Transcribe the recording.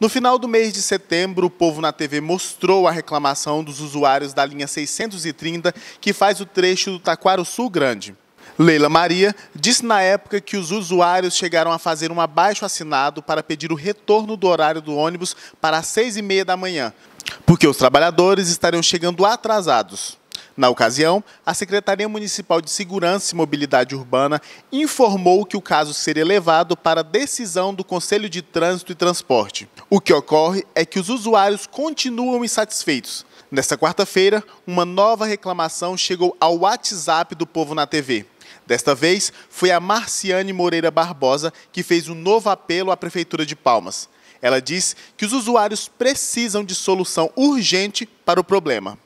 No final do mês de setembro, o Povo na TV mostrou a reclamação dos usuários da linha 630, que faz o trecho do Taquaro Sul Grande. Leila Maria disse na época que os usuários chegaram a fazer um abaixo assinado para pedir o retorno do horário do ônibus para as seis e meia da manhã, porque os trabalhadores estariam chegando atrasados. Na ocasião, a Secretaria Municipal de Segurança e Mobilidade Urbana informou que o caso seria levado para decisão do Conselho de Trânsito e Transporte. O que ocorre é que os usuários continuam insatisfeitos. Nesta quarta-feira, uma nova reclamação chegou ao WhatsApp do Povo na TV. Desta vez, foi a Marciane Moreira Barbosa que fez um novo apelo à Prefeitura de Palmas. Ela diz que os usuários precisam de solução urgente para o problema.